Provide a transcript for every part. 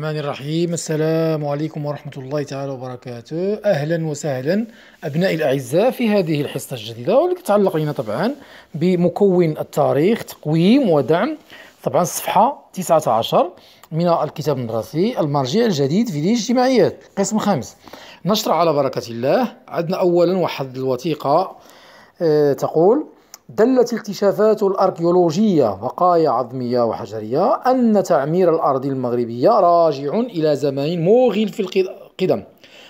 الرحمن الرحيم السلام عليكم ورحمة الله تعالى وبركاته أهلا وسهلا أبنائي الأعزاء في هذه الحصة الجديدة والتي تتعلق لنا طبعا بمكون التاريخ تقويم ودعم طبعا الصفحة 19 من الكتاب المدرسي المرجع الجديد في الاجتماعيات قسم خامس نشر على بركة الله عدنا أولا واحد الوثيقة آه، تقول دلت الاكتشافات الأركيولوجية بقايا عظمية وحجرية أن تعمير الأرض المغربية راجع إلى زمان موغل في القدم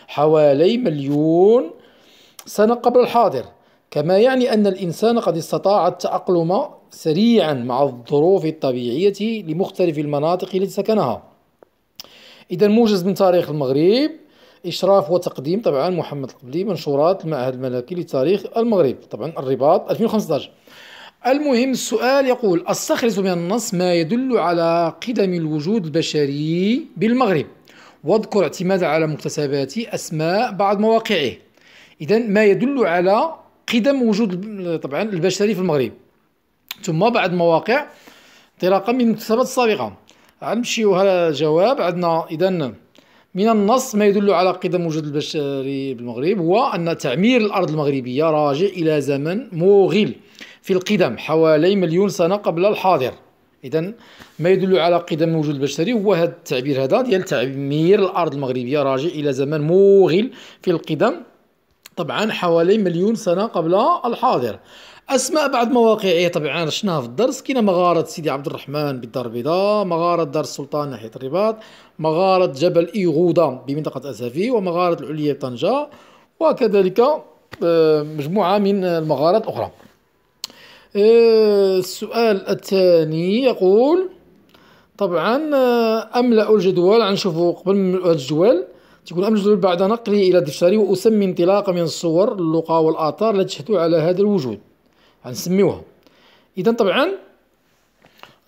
حوالي مليون سنة قبل الحاضر كما يعني أن الإنسان قد استطاع التأقلم سريعا مع الظروف الطبيعية لمختلف المناطق التي سكنها إذا موجز من تاريخ المغرب إشراف وتقديم طبعا محمد القبلي منشورات المعهد الملكي لتاريخ المغرب طبعا الرباط 2015 المهم السؤال يقول استخرج من النص ما يدل على قدم الوجود البشري بالمغرب واذكر اعتمادا على مكتسبات أسماء بعض مواقعه إذا ما يدل على قدم وجود طبعا البشري في المغرب ثم بعض مواقع انطلاقا من المكتسبات السابقة غنمشيو على الجواب عندنا إذا من النص ما يدل على قدم وجود البشري بالمغرب هو أن تعمير الأرض المغربية راجع إلى زمن موغل في القدم حوالي مليون سنة قبل الحاضر إذا ما يدل على قدم وجود البشري هو هذا التعبير هذا ديال تعمير الأرض المغربية راجع إلى زمن موغل في القدم طبعا حوالي مليون سنة قبل الحاضر اسماء بعض مواقعيه طبعا شفناها في الدرس كاين مغاره سيدي عبد الرحمن بالدار البيضاء مغاره دار السلطان ناحيه الرباط مغاره جبل ايغودا بمنطقه ازافي ومغاره العليا بطنجه وكذلك آه، مجموعه من المغارات اخرى آه، السؤال الثاني يقول طبعا آه، املا الجدول غنشوفوا قبل الجدول تقول الجدول بعد نقله إلى الدفتر وأسمي انطلاقا من الصور اللقاء والآثار التي تشهد على هذا الوجود غنسميوها اذا طبعا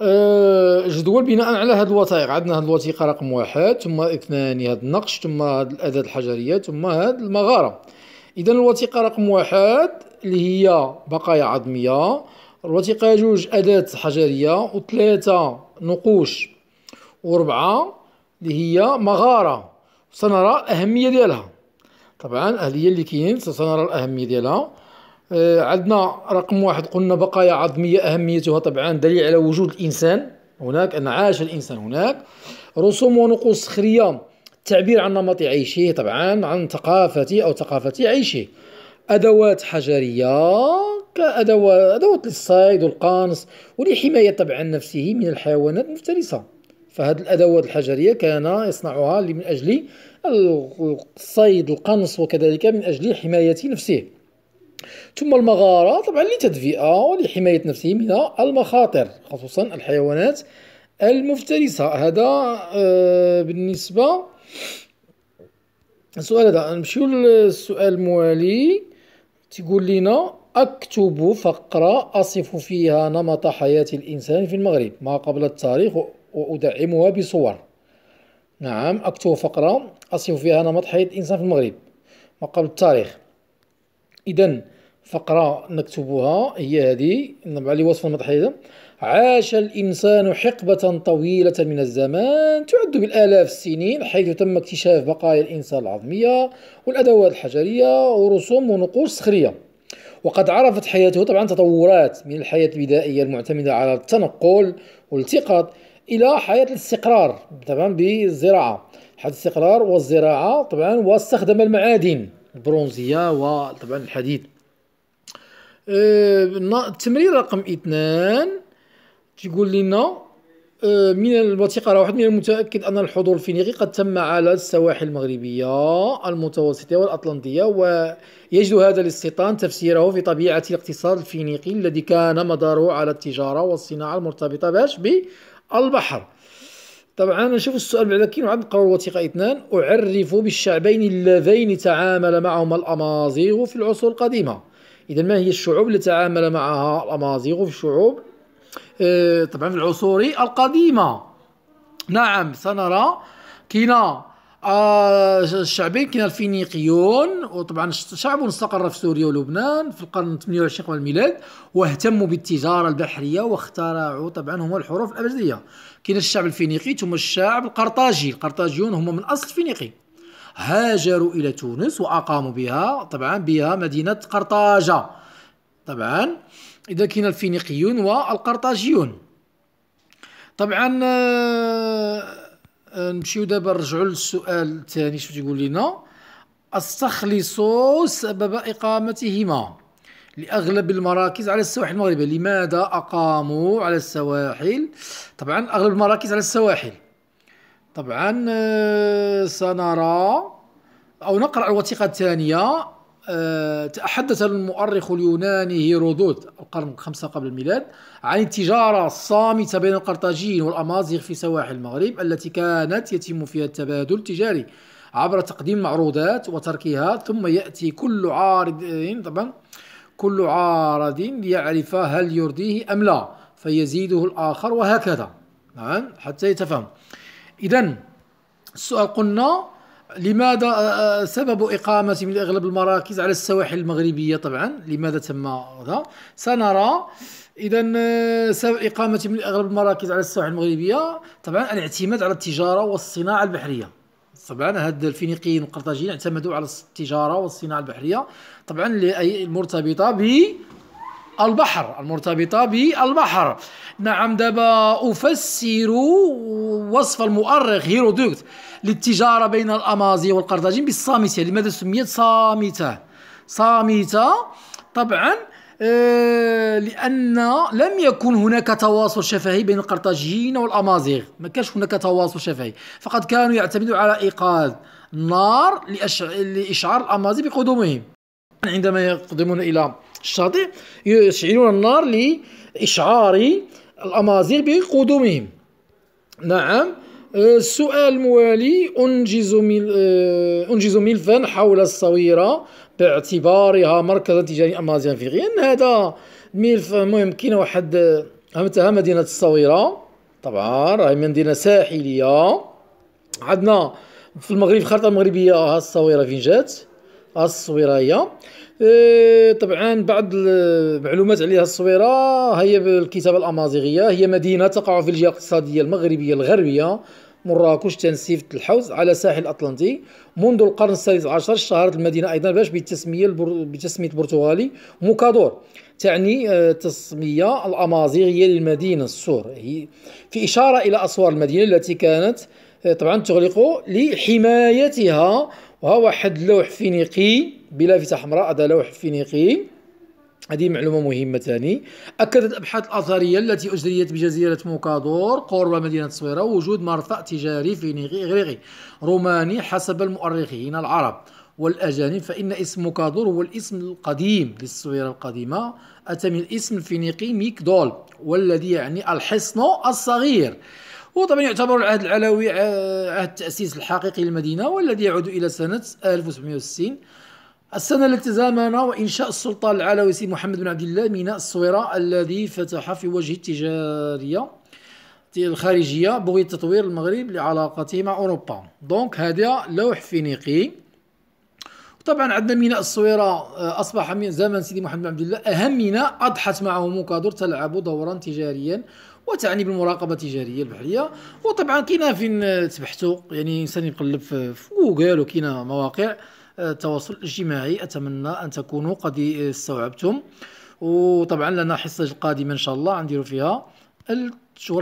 آه، جدول بناء على هذه الوثائق عندنا هذه الوثيقة رقم واحد ثم اثنان هذا النقش ثم هذه الأداة الحجرية ثم هذه المغارة إذا الوثيقة رقم واحد اللي هي بقايا عظمية الوثيقة جوج أداة حجرية وثلاثة نقوش وربعة اللي هي مغارة سنرى الأهمية ديالها طبعا هذه هي اللي كاين سنرى الأهمية ديالها آه، عندنا رقم واحد قلنا بقايا عظمية أهميتها طبعا دليل على وجود الإنسان هناك أن عاش الإنسان هناك رسوم ونقوش صخرية تعبير عن نمط عيشه طبعا عن ثقافة أو ثقافة عيشه أدوات حجرية كأدوات أدوات للصيد والقانص ولحماية طبعا نفسه من الحيوانات المفترسة فهذه الأدوات الحجرية كان يصنعها من أجل الصيد القنص وكذلك من أجل حماية نفسه ثم المغارة طبعا لتدفئة ولحماية نفسه من المخاطر خصوصا الحيوانات المفترسة هذا آه، بالنسبة السؤال هذا نمشيو للسؤال الموالي تقول لنا أكتب فقرة أصف فيها نمط حياة الإنسان في المغرب ما قبل التاريخ وأدعمها بصور نعم أكتب فقرة أصف فيها نمط حياة الإنسان في المغرب ما قبل التاريخ إذا فقرة نكتبها هي هذه لي وصف المضحية عاش الإنسان حقبة طويلة من الزمان تعد بالآلاف السنين حيث تم اكتشاف بقايا الإنسان العظمية والأدوات الحجرية ورسوم ونقوش صخرية وقد عرفت حياته طبعا تطورات من الحياة البدائية المعتمدة على التنقل والالتقاط إلى حياة الاستقرار طبعا بالزراعة حياة الاستقرار والزراعة طبعا واستخدم المعادن البرونزية وطبعا الحديد أه، التمرين رقم اثنان تيقول لنا أه، من الوثيقة على واحد من المتأكد أن الحضور الفينيقي قد تم على السواحل المغربية المتوسطية والأطلنطية ويجد هذا الاستيطان تفسيره في طبيعة الاقتصاد الفينيقي الذي كان مداره على التجارة والصناعة المرتبطة باش بالبحر طبعا نشوف السؤال بعد كاين وعند قرار الوثيقة اثنان أعرف بالشعبين اللذين تعامل معهما الأمازيغ في العصور القديمة إذا ما هي الشعوب اللي تعامل معها الأمازيغ في الشعوب آه، طبعا في العصور القديمة نعم سنرى كنا آه الشعبين كنا الفينيقيون وطبعا شعب استقر في سوريا ولبنان في القرن 28 قبل الميلاد واهتموا بالتجاره البحريه واخترعوا طبعا هما الحروف الابجديه كاين الشعب الفينيقي ثم الشعب القرطاجي القرطاجيون هما من اصل فينيقي هاجروا إلى تونس وأقاموا بها طبعا بها مدينة قرطاجة طبعا إذا كاين الفينيقيون والقرطاجيون طبعا آه، آه، نمشيو دابا نرجعوا للسؤال الثاني شنو تيقول لنا استخلصوا سبب إقامتهما لأغلب المراكز على السواحل المغربية لماذا أقاموا على السواحل طبعا أغلب المراكز على السواحل طبعا آه، سنرى أو نقرأ الوثيقة الثانية آه، تحدث المؤرخ اليوناني هيرودوت القرن الخامس قبل الميلاد عن التجارة الصامتة بين القرطاجيين والأمازيغ في سواحل المغرب التي كانت يتم فيها التبادل التجاري عبر تقديم معروضات وتركها ثم يأتي كل عارض آه، طبعا كل عارض ليعرف هل يرضيه أم لا فيزيده الآخر وهكذا نعم، حتى يتفهم إذا السؤال قلنا لماذا آه، آه، سبب إقامة من أغلب المراكز على السواحل المغربية طبعا لماذا تم هذا سنرى إذا آه، سبب إقامة من أغلب المراكز على السواحل المغربية طبعا الاعتماد على التجارة والصناعة البحرية طبعا هاد الفينيقيين والقرطاجيين اعتمدوا على التجاره والصناعه البحريه طبعا المرتبطه البحر المرتبطة بالبحر نعم دابا أفسر وصف المؤرخ هيرودوت للتجارة بين الأمازي والقرطاجين بالصامتة يعني لماذا سميت صامتة صامتة طبعا آه، لان لم يكن هناك تواصل شفهي بين القرطاجيين والامازيغ ما كانش هناك تواصل شفهي فقد كانوا يعتمدوا على ايقاد النار لاشعار الامازيغ بقدومهم عندما يقدمون الى الشاطئ يشعلون النار لإشعار الأمازيغ بقدومهم نعم آه، السؤال الموالي أنجز, مل... آه، أنجز ملفا حول الصويرة باعتبارها مركزا تجاريا أمازيغيا هذا ملف كاين واحد همتها مدينة الصويرة طبعا راهي مدينة ساحلية عندنا في المغرب الخارطة المغربية الصويرة فين جات الصويريه طبعا بعض المعلومات عليها الصويره هي بالكتابه الامازيغيه هي مدينه تقع في الجهه الاقتصاديه المغربيه الغربيه مراكش تنسيف الحوز على ساحل الاطلنطي منذ القرن السادس عشر اشتهرت المدينه ايضا باش بالتسميه البر... بتسميه البرتغالي موكادور تعني التسميه آه، الامازيغيه للمدينه السور هي في اشاره الى اسوار المدينه التي كانت آه، طبعا تغلق لحمايتها وها واحد لوح فينيقي بلافتة حمراء هذا لوح فينيقي هذه معلومة مهمة ثاني أكدت الأبحاث الأثرية التي أجريت بجزيرة موكادور قرب مدينة صويره وجود مرفأ تجاري فينيقي إغريقي روماني حسب المؤرخين العرب والأجانب فإن اسم موكادور هو الاسم القديم للصويرة القديمة أتى من الاسم الفينيقي ميكدول والذي يعني الحصن الصغير وطبعا يعتبر العهد العلوي آه، عهد التأسيس الحقيقي للمدينة والذي يعود إلى سنة 1760 السنة التي تزامن وإنشاء السلطان العلوي سي محمد بن عبد الله ميناء الصويرة الذي فتح في وجه التجارية الخارجية بغية تطوير المغرب لعلاقته مع أوروبا دونك هذا لوح فينيقي طبعا عندنا ميناء الصويرة آه، أصبح من زمن سيدي محمد بن عبد الله أهم ميناء أضحت معه موكادور تلعب دورا تجاريا وتعني بالمراقبه التجاريه البحريه وطبعا كاينه فين آه، تبحثوا يعني انسان يقلب في جوجل وكاينه مواقع آه، التواصل الاجتماعي اتمنى ان تكونوا قد استوعبتم وطبعا لنا حصه قادمه ان شاء الله غنديروا فيها الشهر